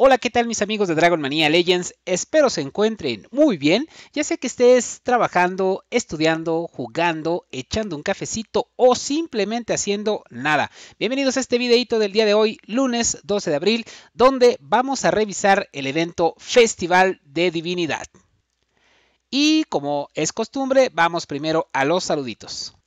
Hola, ¿qué tal mis amigos de Dragon Manía Legends? Espero se encuentren muy bien, ya sea que estés trabajando, estudiando, jugando, echando un cafecito o simplemente haciendo nada. Bienvenidos a este videito del día de hoy, lunes 12 de abril, donde vamos a revisar el evento Festival de Divinidad. Y como es costumbre, vamos primero a los saluditos.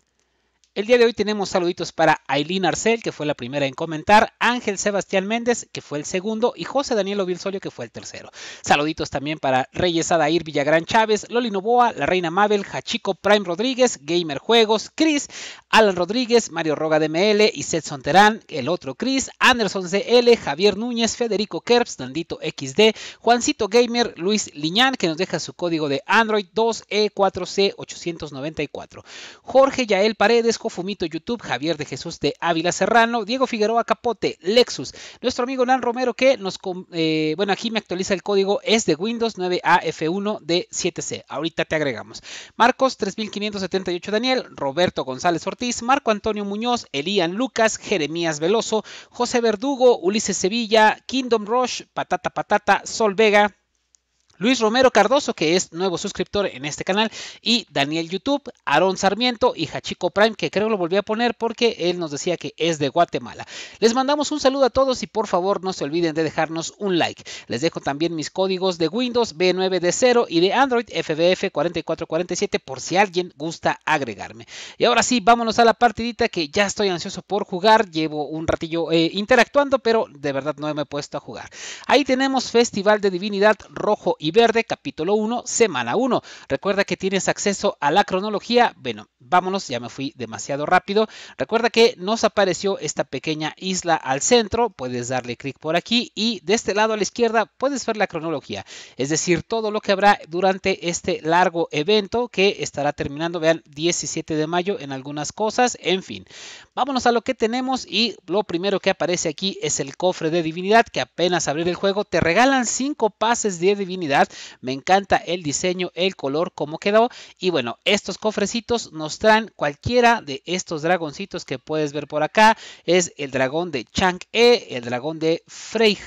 El día de hoy tenemos saluditos para Aileen Arcel, que fue la primera en comentar, Ángel Sebastián Méndez, que fue el segundo, y José Daniel Ovilsolio, que fue el tercero. Saluditos también para Reyes Adair Villagrán Chávez, Loli Novoa, La Reina Mabel, Hachico Prime Rodríguez, Gamer Juegos, Chris, Alan Rodríguez, Mario Roga DML, Seth Sonterán, el otro Chris, Anderson CL, Javier Núñez, Federico Kerps, Nandito XD, Juancito Gamer, Luis Liñán, que nos deja su código de Android 2E4C894. Jorge Yael Paredes, Fumito YouTube, Javier de Jesús de Ávila Serrano, Diego Figueroa Capote, Lexus, nuestro amigo Nan Romero que nos, eh, bueno, aquí me actualiza el código, es de Windows 9AF1 de 7C, ahorita te agregamos. Marcos 3578 Daniel, Roberto González Ortiz, Marco Antonio Muñoz, Elian Lucas, Jeremías Veloso, José Verdugo, Ulises Sevilla, Kingdom Rush, Patata Patata, Sol Vega, Luis Romero Cardoso, que es nuevo suscriptor en este canal, y Daniel YouTube, Aaron Sarmiento y Hachico Prime, que creo lo volví a poner porque él nos decía que es de Guatemala. Les mandamos un saludo a todos y por favor no se olviden de dejarnos un like. Les dejo también mis códigos de Windows B9D0 y de Android FBF4447 por si alguien gusta agregarme. Y ahora sí, vámonos a la partidita que ya estoy ansioso por jugar. Llevo un ratillo eh, interactuando, pero de verdad no me he puesto a jugar. Ahí tenemos Festival de Divinidad Rojo y Verde, capítulo 1, semana 1. Recuerda que tienes acceso a la cronología. Bueno, vámonos, ya me fui demasiado rápido. Recuerda que nos apareció esta pequeña isla al centro. Puedes darle clic por aquí y de este lado a la izquierda puedes ver la cronología. Es decir, todo lo que habrá durante este largo evento que estará terminando, vean, 17 de mayo en algunas cosas. En fin, vámonos a lo que tenemos y lo primero que aparece aquí es el cofre de divinidad que apenas abrir el juego te regalan 5 pases de divinidad me encanta el diseño, el color, cómo quedó. Y bueno, estos cofrecitos nos traen cualquiera de estos dragoncitos que puedes ver por acá. Es el dragón de Chang-E, el dragón de Frey,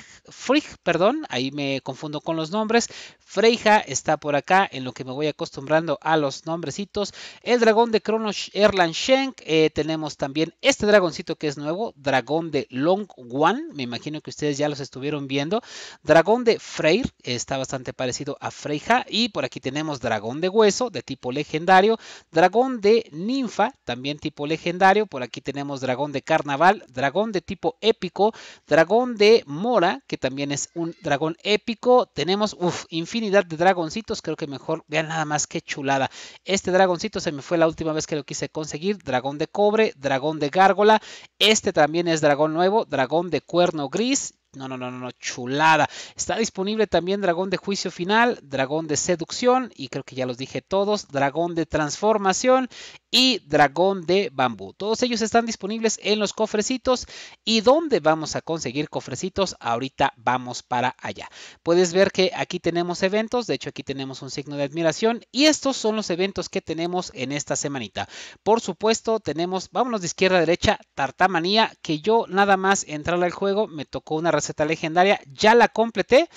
perdón, ahí me confundo con los nombres, Freija está por acá, en lo que me voy acostumbrando a los nombrecitos. El dragón de Kronos erland eh, tenemos también este dragoncito que es nuevo, dragón de Long One. Me imagino que ustedes ya los estuvieron viendo. Dragón de Freyr, está bastante parecido a Freija. Y por aquí tenemos dragón de hueso, de tipo legendario. Dragón de ninfa, también tipo legendario. Por aquí tenemos dragón de carnaval, dragón de tipo épico. Dragón de mora, que también es un dragón épico. Tenemos, uff, infinito Unidad de dragoncitos. Creo que mejor vean nada más que chulada. Este dragoncito se me fue la última vez que lo quise conseguir. Dragón de cobre, dragón de gárgola. Este también es dragón nuevo, dragón de cuerno gris no, no, no, no, chulada. Está disponible también Dragón de Juicio Final, Dragón de Seducción, y creo que ya los dije todos, Dragón de Transformación y Dragón de Bambú. Todos ellos están disponibles en los cofrecitos. ¿Y dónde vamos a conseguir cofrecitos? Ahorita vamos para allá. Puedes ver que aquí tenemos eventos, de hecho aquí tenemos un signo de admiración, y estos son los eventos que tenemos en esta semanita. Por supuesto, tenemos, vámonos de izquierda a derecha, Tartamanía, que yo nada más entrar al juego me tocó una receta legendaria. Ya la completé.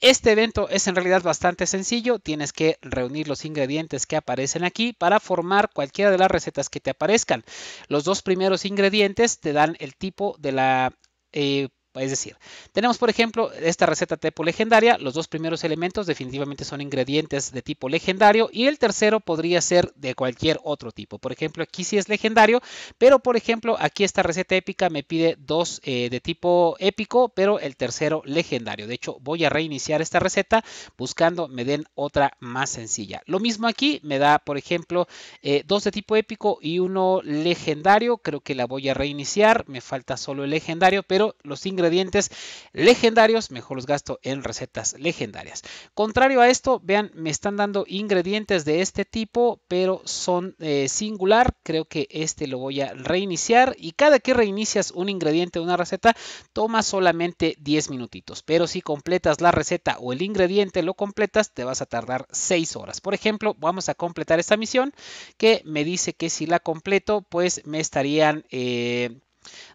Este evento es en realidad bastante sencillo, tienes que reunir los ingredientes que aparecen aquí para formar cualquiera de las recetas que te aparezcan. Los dos primeros ingredientes te dan el tipo de la eh, es decir, tenemos por ejemplo esta receta tipo legendaria, los dos primeros elementos definitivamente son ingredientes de tipo legendario y el tercero podría ser de cualquier otro tipo. Por ejemplo, aquí sí es legendario, pero por ejemplo aquí esta receta épica me pide dos eh, de tipo épico, pero el tercero legendario. De hecho, voy a reiniciar esta receta buscando me den otra más sencilla. Lo mismo aquí, me da por ejemplo eh, dos de tipo épico y uno legendario. Creo que la voy a reiniciar, me falta solo el legendario, pero los ingredientes ingredientes legendarios, mejor los gasto en recetas legendarias. Contrario a esto, vean, me están dando ingredientes de este tipo, pero son eh, singular. Creo que este lo voy a reiniciar y cada que reinicias un ingrediente de una receta, toma solamente 10 minutitos. Pero si completas la receta o el ingrediente lo completas, te vas a tardar 6 horas. Por ejemplo, vamos a completar esta misión que me dice que si la completo, pues me estarían... Eh,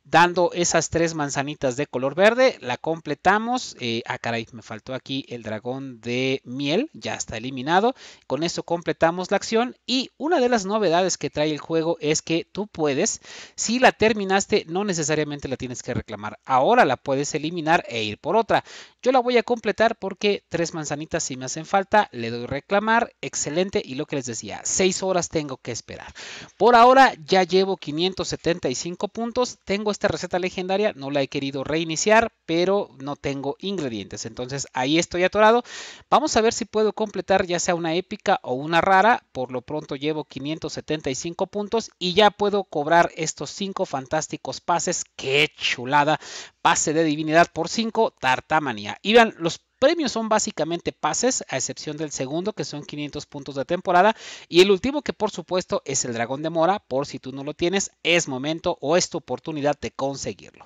dando esas tres manzanitas de color verde. La completamos. Eh, ah, caray, me faltó aquí el dragón de miel. Ya está eliminado. Con eso completamos la acción. Y una de las novedades que trae el juego es que tú puedes, si la terminaste, no necesariamente la tienes que reclamar. Ahora la puedes eliminar e ir por otra. Yo la voy a completar porque tres manzanitas si me hacen falta. Le doy reclamar. Excelente. Y lo que les decía, seis horas tengo que esperar. Por ahora ya llevo 575 puntos. Tengo esta receta legendaria, no la he querido reiniciar, pero no tengo ingredientes. Entonces ahí estoy atorado. Vamos a ver si puedo completar ya sea una épica o una rara. Por lo pronto llevo 575 puntos y ya puedo cobrar estos cinco fantásticos pases. ¡Qué chulada! Pase de divinidad por 5, tartamanía. Y los premios son básicamente pases, a excepción del segundo, que son 500 puntos de temporada. Y el último, que por supuesto es el Dragón de Mora, por si tú no lo tienes, es momento o es tu oportunidad de conseguirlo.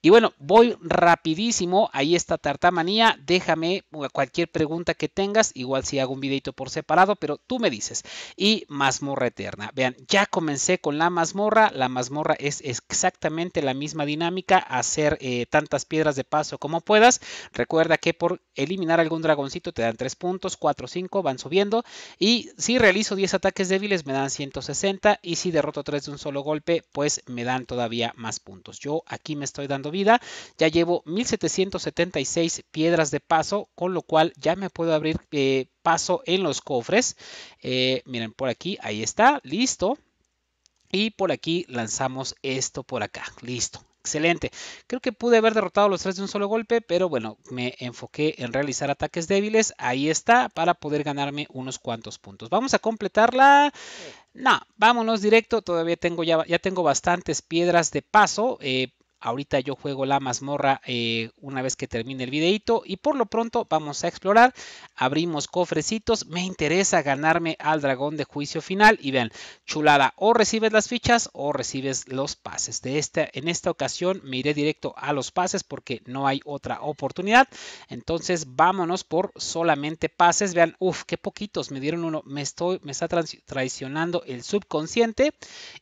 Y bueno, voy rapidísimo, ahí está Tartamanía, déjame cualquier pregunta que tengas, igual si hago un videito por separado, pero tú me dices. Y mazmorra eterna, vean, ya comencé con la mazmorra, la mazmorra es exactamente la misma dinámica, hacer eh, tantas piedras de paso como puedas. Recuerda que por eliminar algún dragoncito te dan 3 puntos, 4, 5, van subiendo. Y si realizo 10 ataques débiles me dan 160 y si derroto 3 de un solo golpe pues me dan todavía más puntos. Yo aquí me estoy dando vida, ya llevo 1776 piedras de paso, con lo cual ya me puedo abrir eh, paso en los cofres. Eh, miren por aquí, ahí está, listo. Y por aquí lanzamos esto por acá. Listo. Excelente. Creo que pude haber derrotado a los tres de un solo golpe, pero bueno, me enfoqué en realizar ataques débiles. Ahí está, para poder ganarme unos cuantos puntos. Vamos a completarla. No, vámonos directo. Todavía tengo ya, ya tengo bastantes piedras de paso. Eh, Ahorita yo juego la mazmorra eh, una vez que termine el videito y por lo pronto vamos a explorar. Abrimos cofrecitos, me interesa ganarme al dragón de juicio final y vean, chulada, o recibes las fichas o recibes los pases. De esta, en esta ocasión me iré directo a los pases porque no hay otra oportunidad. Entonces vámonos por solamente pases. Vean, uff, qué poquitos, me dieron uno, me, estoy, me está traicionando el subconsciente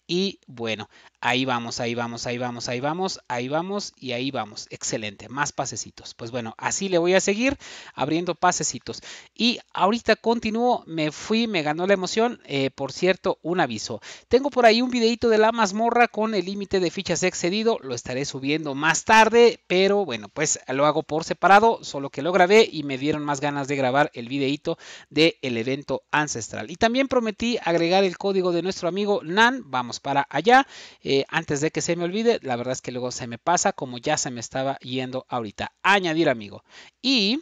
y bueno, ahí vamos, ahí vamos, ahí vamos, ahí vamos ahí vamos y ahí vamos. Excelente, más pasecitos. Pues bueno, así le voy a seguir abriendo pasecitos. Y ahorita continúo, me fui, me ganó la emoción. Eh, por cierto, un aviso. Tengo por ahí un videito de la mazmorra con el límite de fichas excedido. Lo estaré subiendo más tarde, pero bueno, pues lo hago por separado, solo que lo grabé y me dieron más ganas de grabar el videito del evento ancestral. Y también prometí agregar el código de nuestro amigo Nan. Vamos para allá. Eh, antes de que se me olvide, la verdad es que luego se me pasa como ya se me estaba yendo ahorita. Añadir amigo. Y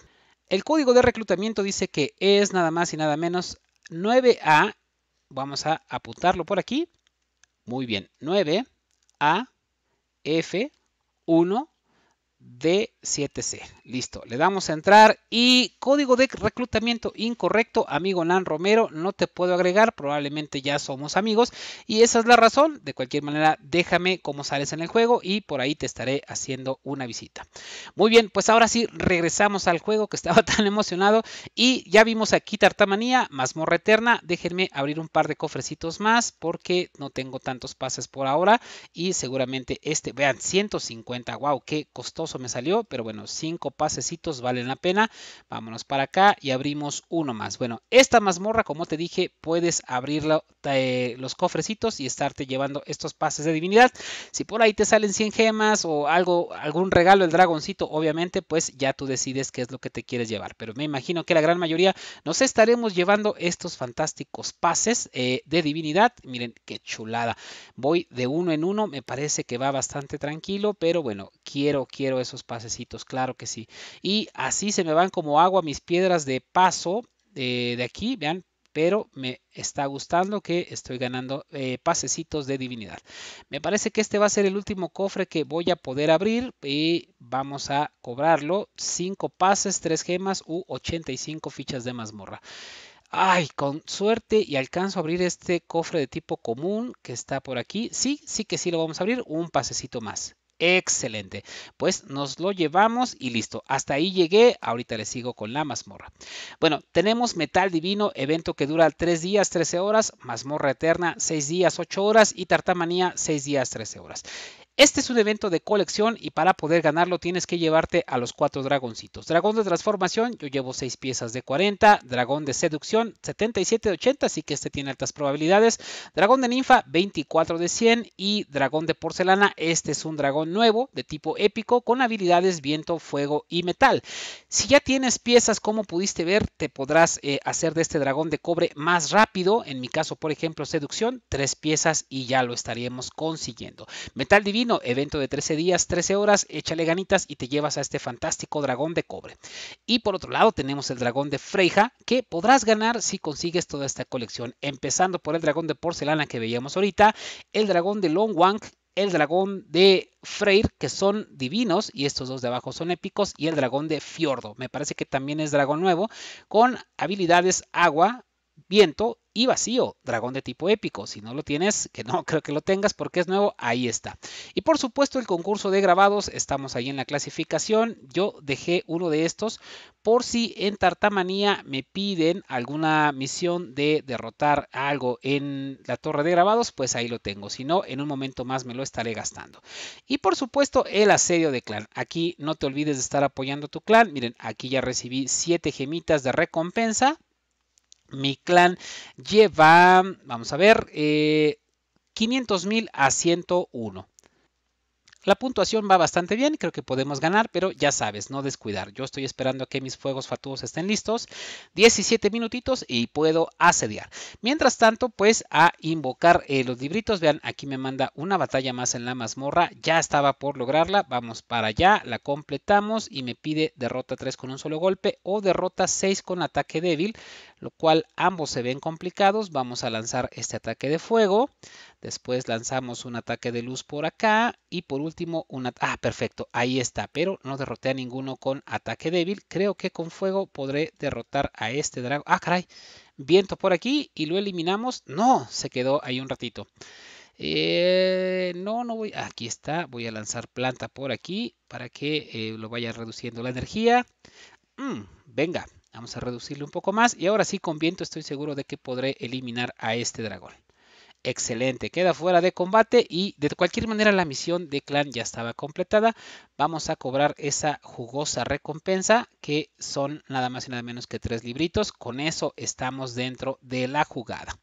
el código de reclutamiento dice que es nada más y nada menos 9A. Vamos a apuntarlo por aquí. Muy bien. 9A F 1 D7C. Listo, le damos a entrar y código de reclutamiento incorrecto, amigo Nan Romero, no te puedo agregar, probablemente ya somos amigos y esa es la razón. De cualquier manera, déjame cómo sales en el juego y por ahí te estaré haciendo una visita. Muy bien, pues ahora sí regresamos al juego que estaba tan emocionado y ya vimos aquí Tartamanía, Mazmorra Eterna. Déjenme abrir un par de cofrecitos más porque no tengo tantos pases por ahora y seguramente este, vean, 150, wow, qué costoso me salió, pero bueno, cinco pasecitos valen la pena. Vámonos para acá y abrimos uno más. Bueno, esta mazmorra, como te dije, puedes abrir eh, los cofrecitos y estarte llevando estos pases de divinidad. Si por ahí te salen 100 gemas o algo, algún regalo, el dragoncito, obviamente, pues ya tú decides qué es lo que te quieres llevar. Pero me imagino que la gran mayoría nos estaremos llevando estos fantásticos pases eh, de divinidad. Miren qué chulada. Voy de uno en uno, me parece que va bastante tranquilo, pero bueno, quiero, quiero esos pasecitos, claro que sí. Y así se me van como agua mis piedras de paso eh, de aquí, vean, pero me está gustando que estoy ganando eh, pasecitos de divinidad. Me parece que este va a ser el último cofre que voy a poder abrir y vamos a cobrarlo. 5 pases, 3 gemas u 85 fichas de mazmorra. Ay, con suerte y alcanzo a abrir este cofre de tipo común que está por aquí. Sí, sí que sí lo vamos a abrir. Un pasecito más. Excelente. Pues nos lo llevamos y listo. Hasta ahí llegué. Ahorita le sigo con la mazmorra. Bueno, tenemos Metal Divino, evento que dura 3 días, 13 horas. Mazmorra Eterna, 6 días, 8 horas. Y Tartamanía, 6 días, 13 horas. Este es un evento de colección y para poder ganarlo tienes que llevarte a los cuatro dragoncitos. Dragón de transformación, yo llevo 6 piezas de 40. Dragón de seducción, 77 de 80, así que este tiene altas probabilidades. Dragón de ninfa, 24 de 100. Y dragón de porcelana, este es un dragón nuevo de tipo épico con habilidades viento, fuego y metal. Si ya tienes piezas, como pudiste ver, te podrás eh, hacer de este dragón de cobre más rápido. En mi caso, por ejemplo, seducción, 3 piezas y ya lo estaríamos consiguiendo. Metal divino evento de 13 días, 13 horas, échale ganitas y te llevas a este fantástico dragón de cobre. Y por otro lado tenemos el dragón de Freyja que podrás ganar si consigues toda esta colección, empezando por el dragón de porcelana que veíamos ahorita, el dragón de Long Wang, el dragón de Freyr, que son divinos, y estos dos de abajo son épicos, y el dragón de Fiordo, me parece que también es dragón nuevo, con habilidades agua, viento y vacío, dragón de tipo épico. Si no lo tienes, que no creo que lo tengas porque es nuevo, ahí está. Y por supuesto el concurso de grabados, estamos ahí en la clasificación. Yo dejé uno de estos por si en Tartamanía me piden alguna misión de derrotar algo en la torre de grabados, pues ahí lo tengo. Si no, en un momento más me lo estaré gastando. Y por supuesto el asedio de clan. Aquí no te olvides de estar apoyando tu clan. Miren, aquí ya recibí 7 gemitas de recompensa mi clan lleva, vamos a ver, 500.000 eh, a 101. La puntuación va bastante bien, creo que podemos ganar, pero ya sabes, no descuidar. Yo estoy esperando a que mis fuegos fatuos estén listos. 17 minutitos y puedo asediar. Mientras tanto, pues a invocar eh, los libritos. Vean, aquí me manda una batalla más en la mazmorra. Ya estaba por lograrla. Vamos para allá, la completamos y me pide derrota 3 con un solo golpe o derrota 6 con ataque débil, lo cual ambos se ven complicados. Vamos a lanzar este ataque de fuego. Después lanzamos un ataque de luz por acá. Y por último, una... Ah, perfecto. Ahí está. Pero no derroté a ninguno con ataque débil. Creo que con fuego podré derrotar a este dragón. Ah, caray. Viento por aquí y lo eliminamos. No, se quedó ahí un ratito. Eh, no, no voy. Aquí está. Voy a lanzar planta por aquí para que eh, lo vaya reduciendo la energía. Mm, venga, vamos a reducirle un poco más. Y ahora sí, con viento estoy seguro de que podré eliminar a este dragón. Excelente, queda fuera de combate y de cualquier manera la misión de clan ya estaba completada. Vamos a cobrar esa jugosa recompensa que son nada más y nada menos que tres libritos. Con eso estamos dentro de la jugada.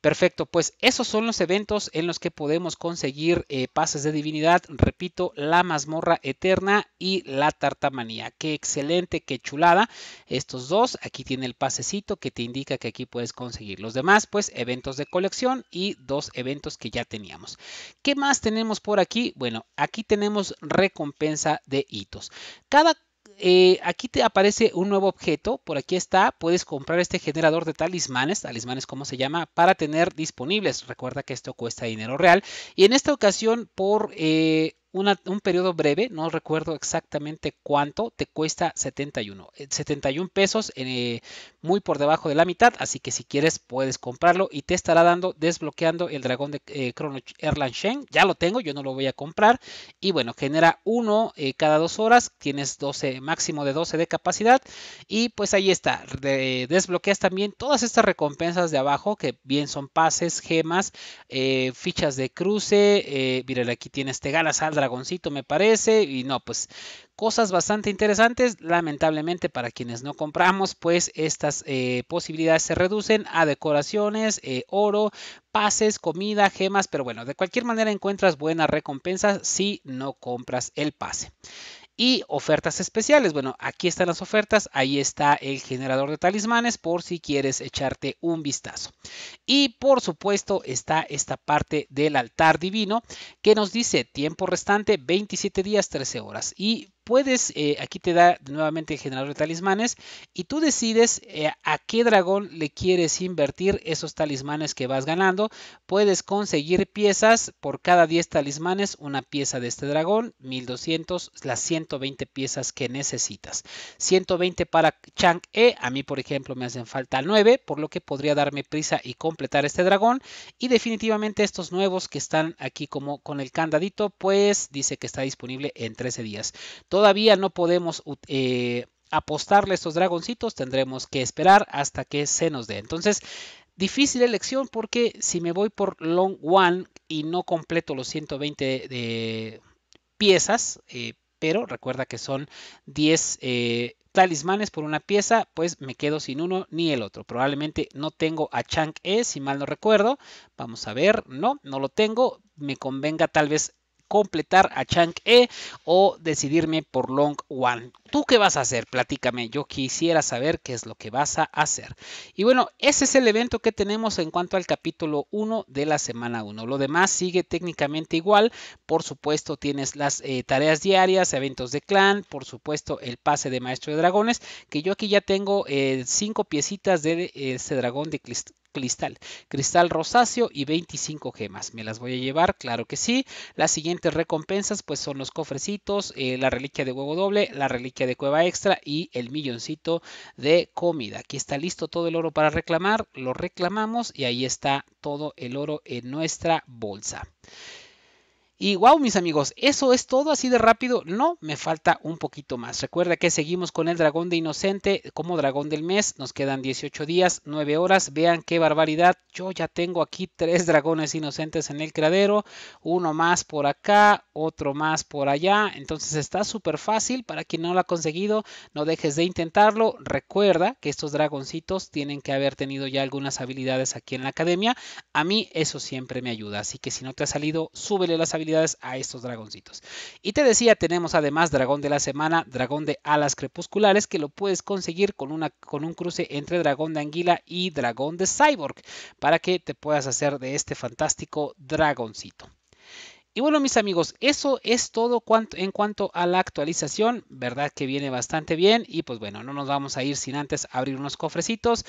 Perfecto, pues esos son los eventos en los que podemos conseguir eh, pases de divinidad. Repito, la mazmorra eterna y la tartamanía. Qué excelente, qué chulada. Estos dos, aquí tiene el pasecito que te indica que aquí puedes conseguir. Los demás, pues eventos de colección y dos eventos que ya teníamos. ¿Qué más tenemos por aquí? Bueno, aquí tenemos recompensa de hitos. Cada eh, aquí te aparece un nuevo objeto, por aquí está, puedes comprar este generador de talismanes, talismanes como se llama, para tener disponibles, recuerda que esto cuesta dinero real, y en esta ocasión por eh, un periodo breve, no recuerdo exactamente cuánto, te cuesta 71, 71 eh, pesos, eh, muy por debajo de la mitad, así que si quieres puedes comprarlo y te estará dando desbloqueando el dragón de eh, Chrono Shen, ya lo tengo, yo no lo voy a comprar y bueno, genera uno cada dos horas, tienes 12, máximo de 12 de capacidad y pues ahí está, desbloqueas también todas estas recompensas de abajo que bien son pases, gemas, fichas de cruce, miren aquí tienes, te ganas dragoncito me parece. Y no, pues cosas bastante interesantes. Lamentablemente para quienes no compramos, pues estas eh, posibilidades se reducen a decoraciones, eh, oro, pases, comida, gemas. Pero bueno, de cualquier manera encuentras buenas recompensas si no compras el pase y ofertas especiales. Bueno, aquí están las ofertas, ahí está el generador de talismanes por si quieres echarte un vistazo. Y por supuesto está esta parte del altar divino que nos dice tiempo restante 27 días 13 horas y puedes, eh, aquí te da nuevamente el generador de talismanes y tú decides eh, a qué dragón le quieres invertir esos talismanes que vas ganando. Puedes conseguir piezas por cada 10 talismanes, una pieza de este dragón, 1200, las 120 piezas que necesitas. 120 para Chang E, a mí por ejemplo me hacen falta 9, por lo que podría darme prisa y completar este dragón. Y definitivamente estos nuevos que están aquí como con el candadito, pues dice que está disponible en 13 días. Todavía no podemos eh, apostarle a estos dragoncitos, tendremos que esperar hasta que se nos dé. Entonces, difícil elección porque si me voy por long one y no completo los 120 piezas, eh, pero recuerda que son 10 eh, talismanes por una pieza, pues me quedo sin uno ni el otro. Probablemente no tengo a Chang E, si mal no recuerdo. Vamos a ver, no, no lo tengo. Me convenga tal vez completar a Chang-e o decidirme por Long One. ¿Tú qué vas a hacer? Platícame, yo quisiera saber qué es lo que vas a hacer. Y bueno, ese es el evento que tenemos en cuanto al capítulo 1 de la semana 1. Lo demás sigue técnicamente igual. Por supuesto, tienes las eh, tareas diarias, eventos de clan, por supuesto, el pase de Maestro de Dragones, que yo aquí ya tengo eh, cinco piecitas de eh, ese dragón de cristal, cristal rosáceo y 25 gemas. Me las voy a llevar, claro que sí. Las siguientes recompensas pues son los cofrecitos, eh, la reliquia de huevo doble, la reliquia de cueva extra y el milloncito de comida. Aquí está listo todo el oro para reclamar, lo reclamamos y ahí está todo el oro en nuestra bolsa. Y wow, mis amigos, ¿eso es todo así de rápido? No, me falta un poquito más. Recuerda que seguimos con el dragón de inocente como dragón del mes. Nos quedan 18 días, 9 horas. Vean qué barbaridad. Yo ya tengo aquí tres dragones inocentes en el cradero, Uno más por acá, otro más por allá. Entonces está súper fácil. Para quien no lo ha conseguido, no dejes de intentarlo. Recuerda que estos dragoncitos tienen que haber tenido ya algunas habilidades aquí en la academia. A mí eso siempre me ayuda. Así que si no te ha salido, súbele las habilidades a estos dragoncitos. Y te decía, tenemos además dragón de la semana, dragón de alas crepusculares, que lo puedes conseguir con, una, con un cruce entre dragón de anguila y dragón de cyborg, para que te puedas hacer de este fantástico dragoncito. Y bueno, mis amigos, eso es todo cuanto en cuanto a la actualización, ¿verdad? Que viene bastante bien. Y pues bueno, no nos vamos a ir sin antes abrir unos cofrecitos.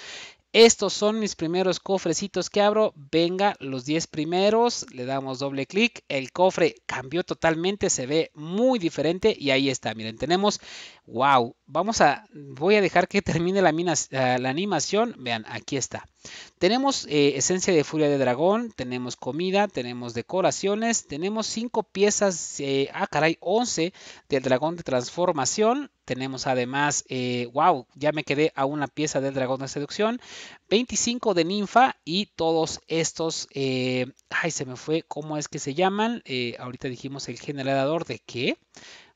Estos son mis primeros cofrecitos que abro. Venga, los 10 primeros. Le damos doble clic. El cofre cambió totalmente. Se ve muy diferente. Y ahí está. Miren, tenemos. Wow. Vamos a. Voy a dejar que termine la, ah, la animación. Vean, aquí está. Tenemos eh, esencia de furia de dragón, tenemos comida, tenemos decoraciones, tenemos 5 piezas, eh, ah caray, 11 del dragón de transformación. Tenemos además, wow, eh, ya me quedé a una pieza del dragón de seducción, 25 de ninfa y todos estos, ay, se me fue, ¿cómo es que se llaman? ahorita dijimos el generador de qué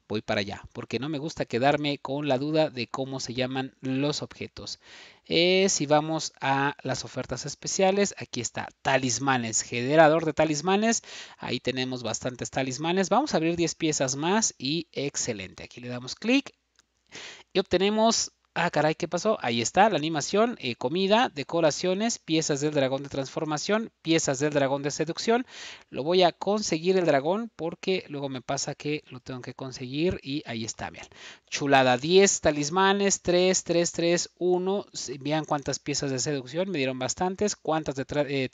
voy para allá, porque no me gusta quedarme con la duda de cómo se llaman los objetos. Eh, si vamos a las ofertas especiales, aquí está, talismanes, generador de talismanes, ahí tenemos bastantes talismanes, vamos a abrir 10 piezas más y excelente, aquí le damos clic y obtenemos Ah, caray, ¿qué pasó? Ahí está, la animación, eh, comida, decoraciones, piezas del dragón de transformación, piezas del dragón de seducción. Lo voy a conseguir el dragón porque luego me pasa que lo tengo que conseguir y ahí está, bien. Chulada, 10 talismanes, 3, 3, 3, 1. Vean cuántas piezas de seducción, me dieron bastantes, cuántas de eh,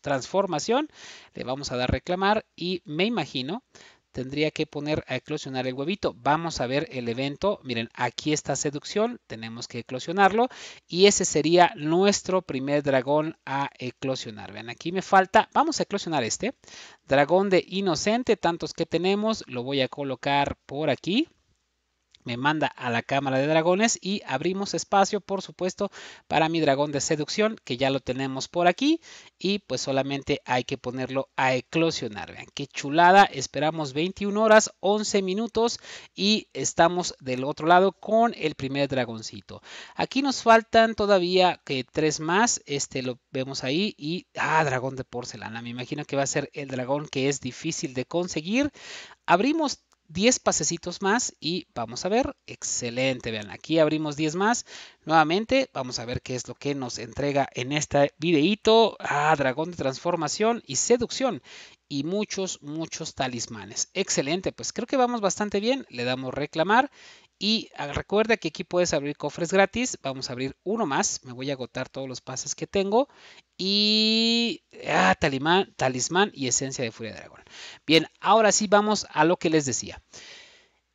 transformación. Le vamos a dar reclamar y me imagino tendría que poner a eclosionar el huevito. Vamos a ver el evento. Miren, aquí está seducción. Tenemos que eclosionarlo. Y ese sería nuestro primer dragón a eclosionar. Vean, aquí me falta. Vamos a eclosionar este. Dragón de inocente, tantos que tenemos. Lo voy a colocar por aquí me manda a la cámara de dragones y abrimos espacio, por supuesto, para mi dragón de seducción, que ya lo tenemos por aquí. Y pues solamente hay que ponerlo a eclosionar. Vean, qué chulada. Esperamos 21 horas, 11 minutos y estamos del otro lado con el primer dragoncito. Aquí nos faltan todavía que tres más. Este lo vemos ahí y... Ah, dragón de porcelana. Me imagino que va a ser el dragón que es difícil de conseguir. Abrimos 10 pasecitos más y vamos a ver, excelente, vean, aquí abrimos 10 más, nuevamente vamos a ver qué es lo que nos entrega en este videíto, ah, dragón de transformación y seducción y muchos, muchos talismanes, excelente, pues creo que vamos bastante bien, le damos reclamar y ah, recuerda que aquí puedes abrir cofres gratis. Vamos a abrir uno más. Me voy a agotar todos los pases que tengo. Y ah, talismán, talismán y esencia de furia de dragón. Bien, ahora sí vamos a lo que les decía.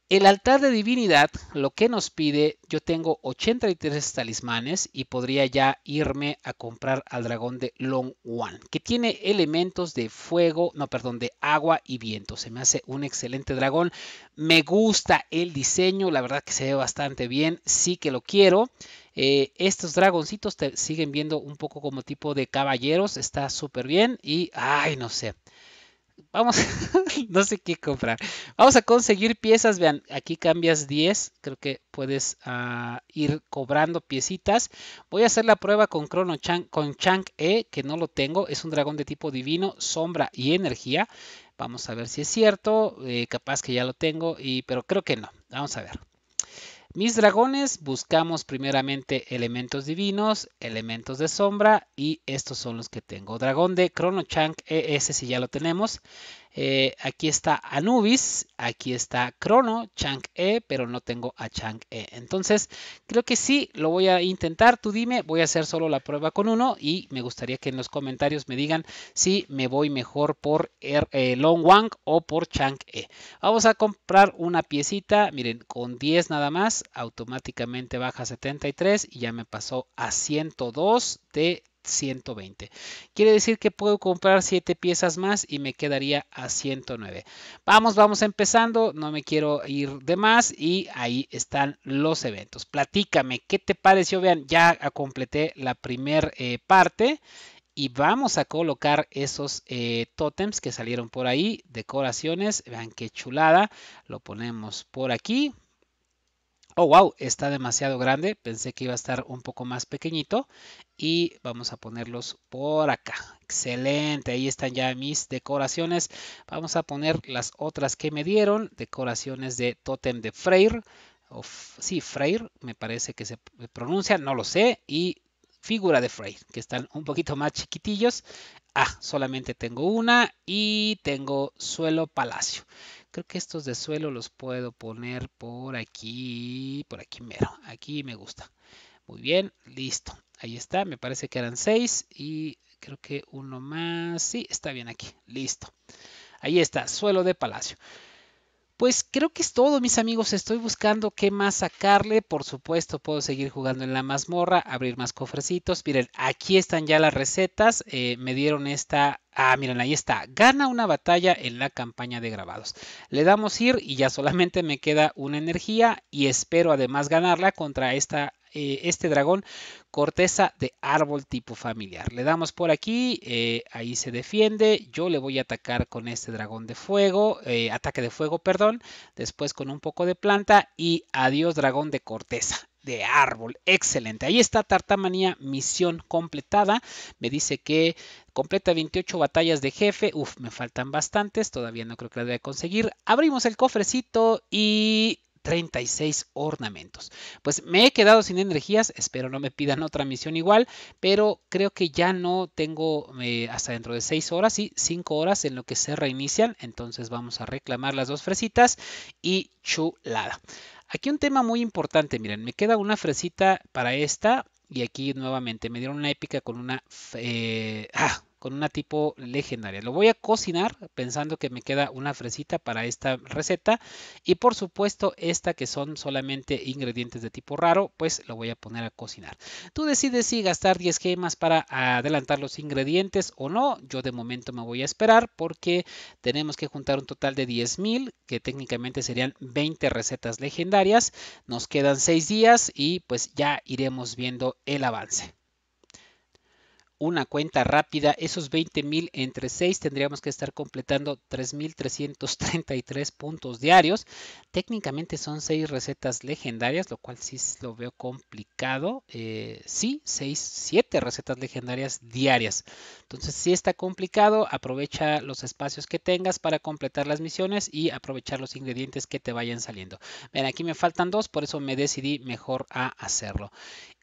El altar de divinidad lo que nos pide, yo tengo 83 talismanes y podría ya irme a comprar al dragón de Long One, que tiene elementos de fuego, no, perdón, de agua y viento. Se me hace un excelente dragón. Me gusta el diseño, la verdad que se ve bastante bien, sí que lo quiero. Eh, estos dragoncitos te siguen viendo un poco como tipo de caballeros, está súper bien y, ay, no sé. Vamos, no sé qué comprar. Vamos a conseguir piezas. Vean, aquí cambias 10. Creo que puedes ah, ir cobrando piecitas. Voy a hacer la prueba con Chrono Chang, con Chang E, que no lo tengo. Es un dragón de tipo divino, sombra y energía. Vamos a ver si es cierto. Eh, capaz que ya lo tengo, pero creo que no. Vamos a ver. Mis dragones buscamos primeramente elementos divinos, elementos de sombra y estos son los que tengo. Dragón de Chrono Chunk ES si ya lo tenemos. Eh, aquí está Anubis, aquí está Crono, Chang-E, pero no tengo a Chang-E. Entonces, creo que sí, lo voy a intentar. Tú dime, voy a hacer solo la prueba con uno y me gustaría que en los comentarios me digan si me voy mejor por eh, Long Wang o por Chang-E. Vamos a comprar una piecita, miren, con 10 nada más, automáticamente baja a 73 y ya me pasó a 102 de 120. Quiere decir que puedo comprar 7 piezas más y me quedaría a 109. Vamos, vamos empezando. No me quiero ir de más y ahí están los eventos. Platícame, ¿qué te pareció? Vean, ya completé la primera eh, parte. Y vamos a colocar esos eh, tótems que salieron por ahí, decoraciones, vean qué chulada, lo ponemos por aquí, Oh, wow, está demasiado grande. Pensé que iba a estar un poco más pequeñito. Y vamos a ponerlos por acá. Excelente, ahí están ya mis decoraciones. Vamos a poner las otras que me dieron. Decoraciones de Totem de Freyr. sí, Freyr, me parece que se pronuncia, no lo sé. Y figura de Freyr, que están un poquito más chiquitillos. Ah, solamente tengo una y tengo suelo palacio. Creo que estos de suelo los puedo poner por aquí, por aquí mero. Aquí me gusta. Muy bien, listo. Ahí está, me parece que eran seis y creo que uno más. Sí, está bien aquí, listo. Ahí está, suelo de palacio pues creo que es todo, mis amigos. Estoy buscando qué más sacarle. Por supuesto, puedo seguir jugando en la mazmorra, abrir más cofrecitos. Miren, aquí están ya las recetas. Eh, me dieron esta Ah, miren, ahí está. Gana una batalla en la campaña de grabados. Le damos ir y ya solamente me queda una energía y espero además ganarla contra esta eh, este dragón corteza de árbol tipo familiar. Le damos por aquí, eh, ahí se defiende. Yo le voy a atacar con este dragón de fuego, eh, ataque de fuego, perdón. Después con un poco de planta y adiós dragón de corteza de árbol. Excelente. Ahí está Tartamanía, misión completada. Me dice que completa 28 batallas de jefe. Uf, me faltan bastantes. Todavía no creo que las voy a conseguir. Abrimos el cofrecito y 36 ornamentos. Pues me he quedado sin energías, espero no me pidan otra misión igual, pero creo que ya no tengo eh, hasta dentro de 6 horas, y 5 horas en lo que se reinician, entonces vamos a reclamar las dos fresitas y chulada. Aquí un tema muy importante, miren, me queda una fresita para esta y aquí nuevamente me dieron una épica con una... Eh, ah, con una tipo legendaria. Lo voy a cocinar pensando que me queda una fresita para esta receta. Y por supuesto, esta que son solamente ingredientes de tipo raro, pues lo voy a poner a cocinar. Tú decides si gastar 10 gemas para adelantar los ingredientes o no. Yo de momento me voy a esperar porque tenemos que juntar un total de 10.000, que técnicamente serían 20 recetas legendarias. Nos quedan 6 días y pues ya iremos viendo el avance una cuenta rápida, esos 20.000 entre 6 tendríamos que estar completando 3.333 puntos diarios. Técnicamente son 6 recetas legendarias, lo cual sí lo veo complicado. Eh, sí, 6, 7 recetas legendarias diarias. Entonces si está complicado, aprovecha los espacios que tengas para completar las misiones y aprovechar los ingredientes que te vayan saliendo. Ven, aquí me faltan dos, por eso me decidí mejor a hacerlo.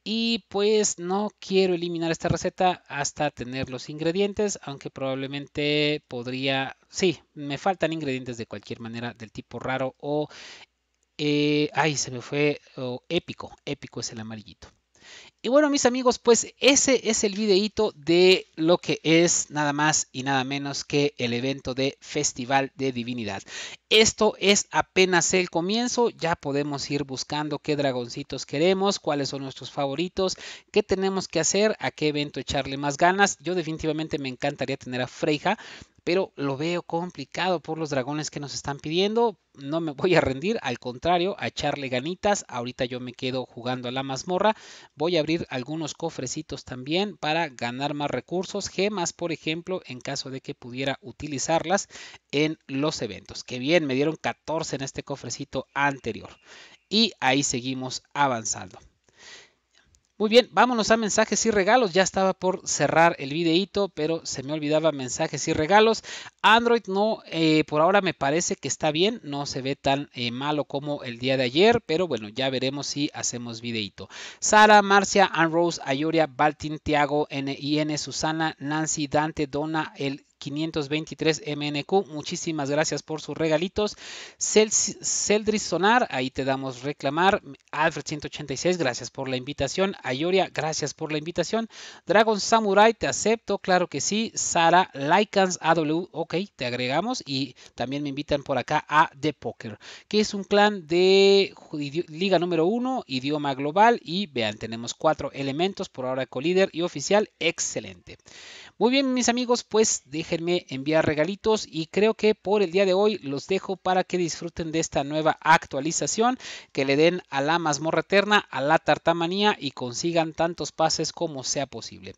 Y pues no quiero eliminar esta receta hasta tener los ingredientes, aunque probablemente podría... Sí, me faltan ingredientes de cualquier manera del tipo raro o... Eh, ay, se me fue... épico, épico es el amarillito. Y bueno, mis amigos, pues ese es el videíto de lo que es nada más y nada menos que el evento de Festival de Divinidad. Esto es apenas el comienzo, ya podemos ir buscando qué dragoncitos queremos, cuáles son nuestros favoritos, qué tenemos que hacer, a qué evento echarle más ganas. Yo definitivamente me encantaría tener a Freija, pero lo veo complicado por los dragones que nos están pidiendo. No me voy a rendir, al contrario, a echarle ganitas. Ahorita yo me quedo jugando a la mazmorra. Voy a abrir algunos cofrecitos también para ganar más recursos, gemas, por ejemplo, en caso de que pudiera utilizarlas en los eventos. Que bien, me dieron 14 en este cofrecito anterior. Y ahí seguimos avanzando. Muy bien, vámonos a mensajes y regalos. Ya estaba por cerrar el videito, pero se me olvidaba mensajes y regalos. Android no, eh, por ahora me parece que está bien, no se ve tan eh, malo como el día de ayer, pero bueno, ya veremos si hacemos videito. Sara, Marcia, Ann Rose, Ayoria, Baltin, Tiago, N, N, Susana, Nancy, Dante, Donna, el 523 MNQ. Muchísimas gracias por sus regalitos. Celdris Sonar, ahí te damos reclamar. Alfred 186, gracias por la invitación. Ayoria, gracias por la invitación. Dragon Samurai, te acepto, claro que sí. Sara Lycans AW, ok, te agregamos. Y también me invitan por acá a The Poker, que es un clan de liga número 1, idioma global. Y vean, tenemos cuatro elementos por ahora, colíder y oficial. Excelente. Muy bien, mis amigos, pues de déjenme enviar regalitos y creo que por el día de hoy los dejo para que disfruten de esta nueva actualización, que le den a la mazmorra eterna, a la tartamanía y consigan tantos pases como sea posible.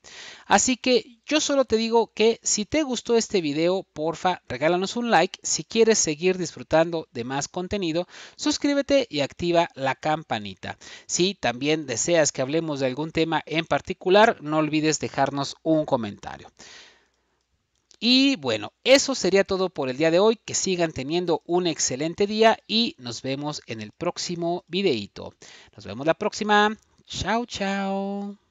Así que yo solo te digo que si te gustó este video, porfa, regálanos un like. Si quieres seguir disfrutando de más contenido, suscríbete y activa la campanita. Si también deseas que hablemos de algún tema en particular, no olvides dejarnos un comentario. Y bueno, eso sería todo por el día de hoy. Que sigan teniendo un excelente día y nos vemos en el próximo videito. Nos vemos la próxima. Chao, chao.